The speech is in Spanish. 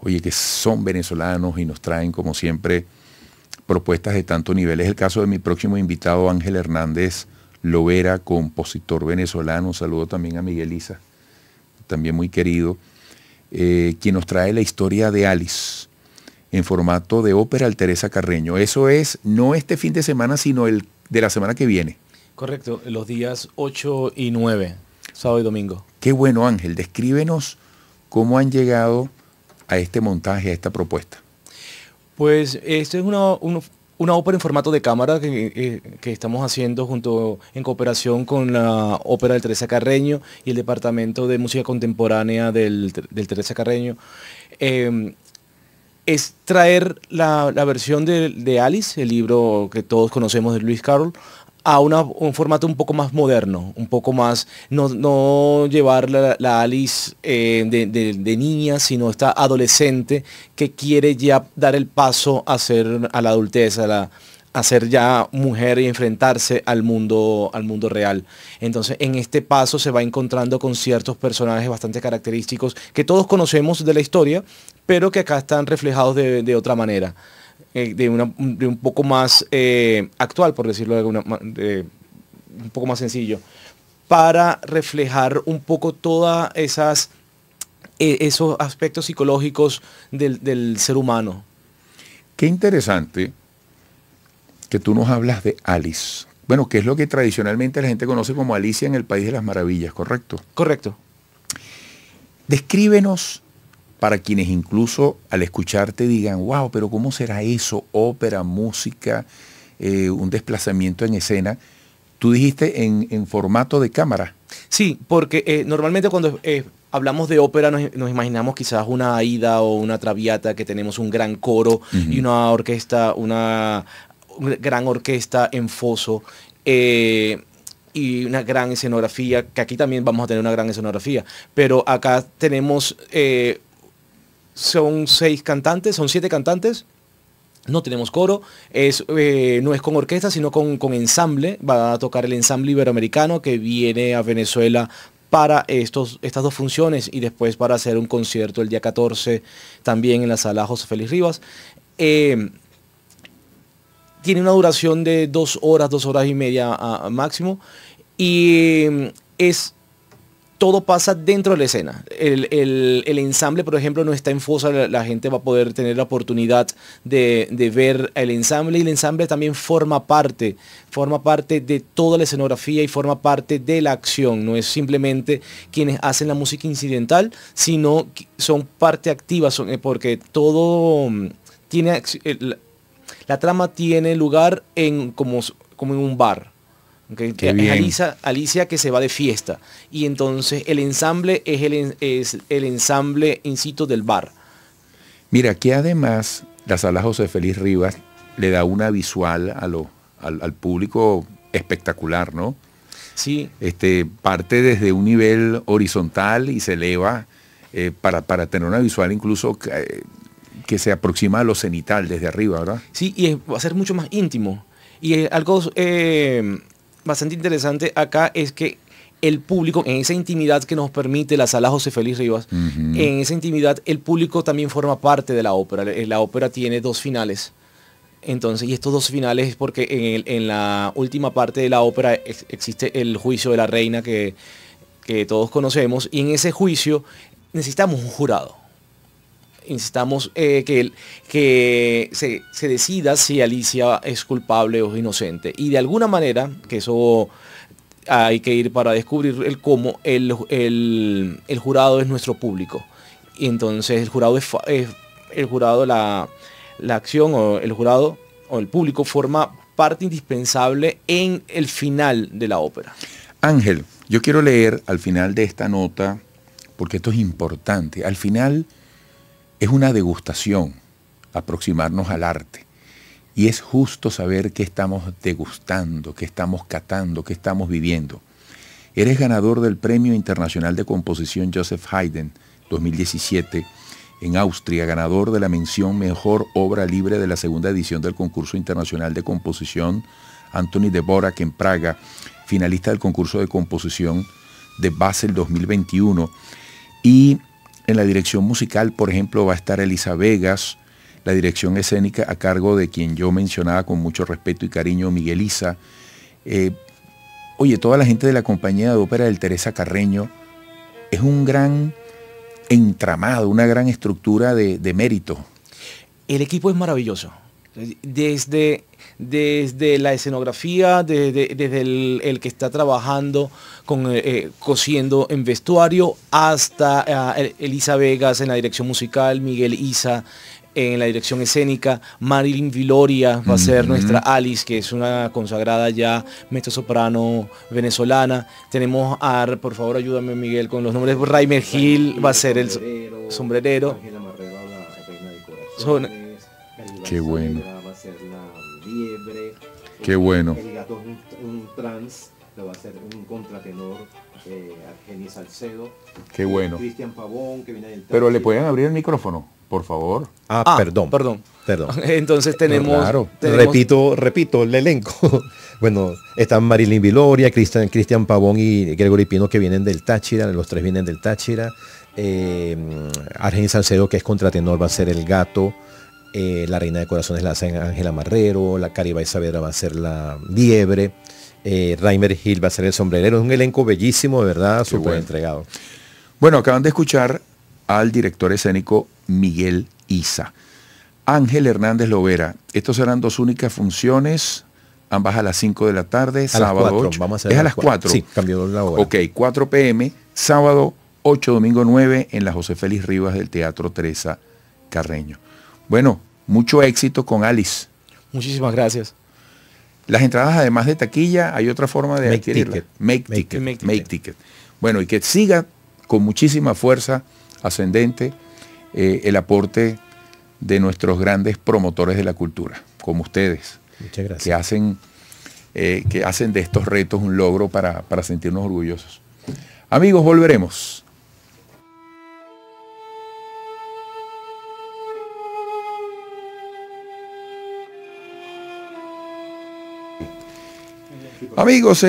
oye, que son venezolanos y nos traen, como siempre, propuestas de tanto nivel. Es el caso de mi próximo invitado, Ángel Hernández Lovera, compositor venezolano. saludo también a Miguel Isa, también muy querido, eh, quien nos trae la historia de Alice en formato de ópera al Teresa Carreño. Eso es no este fin de semana, sino el de la semana que viene. Correcto, los días 8 y 9, sábado y domingo. Qué bueno, Ángel, descríbenos ¿Cómo han llegado a este montaje, a esta propuesta? Pues esto es una, ópera en formato de cámara eh, que, estamos haciendo junto en cooperación con la Ópera del Teresa Carreño y el Departamento de Música Contemporánea del, Teresa Carreño. Em, es traer la, versión de, de, Alice, el libro que todos conocemos de Luis Carroll, a un formato un poco más moderno, un poco más, no, llevar la, Alice eh, de, de, niña, sino esta adolescente que quiere ya dar el paso a, ser, a la adultez, a, ser ya mujer y enfrentarse al mundo, al mundo real. Entonces, en este paso se va encontrando con ciertos personajes bastante característicos que todos conocemos de la historia, pero que acá están reflejados de otra manera. Eh, de, un poco más eh, actual, por decirlo de alguna un poco más sencillo, para reflejar un poco todas esas e, esos aspectos psicológicos del, del ser humano. Qué interesante que tú nos hablas de Alice. Bueno, que es lo que tradicionalmente la gente conoce como Alicia en el País de las Maravillas, ¿correcto? Correcto. Descríbenos para quienes incluso al escucharte digan, wow, pero ¿cómo será eso? Ópera, música, eh, un desplazamiento en escena. Tú dijiste en, formato de cámara. Sí, porque eh, normalmente cuando hablamos de ópera nos, imaginamos quizás una Aida o una Traviata que tenemos un gran coro y una orquesta, una gran orquesta en foso eh, y una gran escenografía, que aquí también vamos a tener una gran escenografía, pero acá tenemos son seis cantantes, son siete cantantes. No tenemos coro, es, eh, no es con orquesta, sino con, ensamble. Va a tocar el ensamble iberoamericano que viene a Venezuela para estos, estas dos funciones y después para hacer un concierto el día 14 también en la sala José Félix Rivas. Eh, tiene una duración de dos horas, dos horas y media máximo y mm, es todo pasa dentro de la escena. El, ensamble, por ejemplo, no está en fosa, la, gente va a poder tener la oportunidad de, ver el ensamble y el ensamble también forma parte, forma parte de toda la escenografía y forma parte de la acción. No es simplemente quienes hacen la música incidental, sino son parte activa, son, eh, porque todo mm, tiene, la, la trama tiene lugar en como, como en un bar Alicia, que se va de fiesta. Y entonces el ensamble es el, es el ensamble incito del bar. Mira, que además la sala José Feliz Rivas le da una visual al, público espectacular, ¿no? Sí. Este, parte desde un nivel horizontal y se eleva eh, para, tener una visual incluso eh, que, se aproxima a lo cenital desde arriba, ¿verdad? Sí, y va a ser mucho más íntimo. Y algo eh, bastante interesante acá es que el público, en esa intimidad que nos permite la sala José Félix Rivas, en esa intimidad el público también forma parte de la ópera. Eh, la ópera tiene dos finales. Entonces, y estos dos finales es porque en, la última parte de la ópera existe el juicio de la reina que todos conocemos, y en ese juicio necesitamos un jurado. Insistamos eh, que, que se, decida si Alicia es culpable o inocente. Y de alguna manera, que eso hay que ir para descubrir el cómo, el, jurado es nuestro público. Y entonces el jurado el jurado, la, la acción o el jurado o el público forma parte indispensable en el final de la ópera. Ángel, yo quiero leer al final de esta nota, porque esto es importante, al final es una degustación aproximarnos al arte. Y es justo saber qué estamos degustando, qué estamos catando, qué estamos viviendo. Eres ganador del Premio Internacional de Composición Joseph Haydn 2017 en Austria, ganador de la mención Mejor Obra Libre de la segunda edición del Concurso Internacional de Composición Anthony de Borac en Praga, finalista del concurso de composición de Basel 2021 y en la dirección musical, por ejemplo, va a estar Elisa Vegas, la dirección escénica a cargo de quien yo mencionaba con mucho respeto y cariño, Miguel Isa. Eh, oye, toda la gente de la compañía de ópera del Teresa Carreño es un gran entramado, una gran estructura de mérito. El equipo es maravilloso. Desde, desde la escenografía, desde, desde el, que está trabajando con, eh, eh, cosiendo en vestuario, hasta eh, Elisa Vegas en la dirección musical, Miguel Isa en la dirección escénica, Marilyn Viloria va a ser nuestra Alice, que es una consagrada ya mezzo soprano venezolana. Tenemos a, por favor ayúdame Miguel con los nombres, Raimer Gil va a ser el sombrerero. sombrerero. Qué bueno. Va a ser la liebre. Qué bueno. El gato es un, trans, lo va a hacer un contratenor, eh, Argenis Salcedo. Qué bueno. Cristian Pavón, que viene del Pero le pueden abrir el micrófono, por favor. Ah, ah perdón. Perdón. Perdón. Entonces tenemos, claro. Repito, repito, el elenco. bueno, están Marilyn Viloria, Cristian, Cristian Pavón y Gregory Pino que vienen del Táchira, los tres vienen del Táchira. Eh, Salcedo, que es contratenor, va a ser el gato. Eh, la reina de corazones la hacen Ángela Marrero, la Cariba Isabela va a ser la liebre, eh, Reimer Hill va a ser el sombrerero. Es un elenco bellísimo, de verdad, súper entregado. Bueno, acaban de escuchar al director escénico Miguel Isa. Ángel Hernández Lovera. Estos serán dos únicas funciones, ambas a las 5 de la tarde, sábado a es a las 4. 4. Sí, cambió la hora. Ok, 4 pm, sábado 8, domingo 9, en la José Félix Rivas del Teatro Teresa Carreño. Bueno, mucho éxito con Alice. Muchísimas gracias. Las entradas, además de taquilla, hay otra forma de make Ticket. Make, ticket, make, ticket. Bueno, y que siga con muchísima fuerza ascendente eh, el aporte de nuestros grandes promotores de la cultura, como ustedes. Muchas gracias. Que hacen, eh, que hacen de estos retos un logro para, para sentirnos orgullosos. Amigos, volveremos. Amigos, es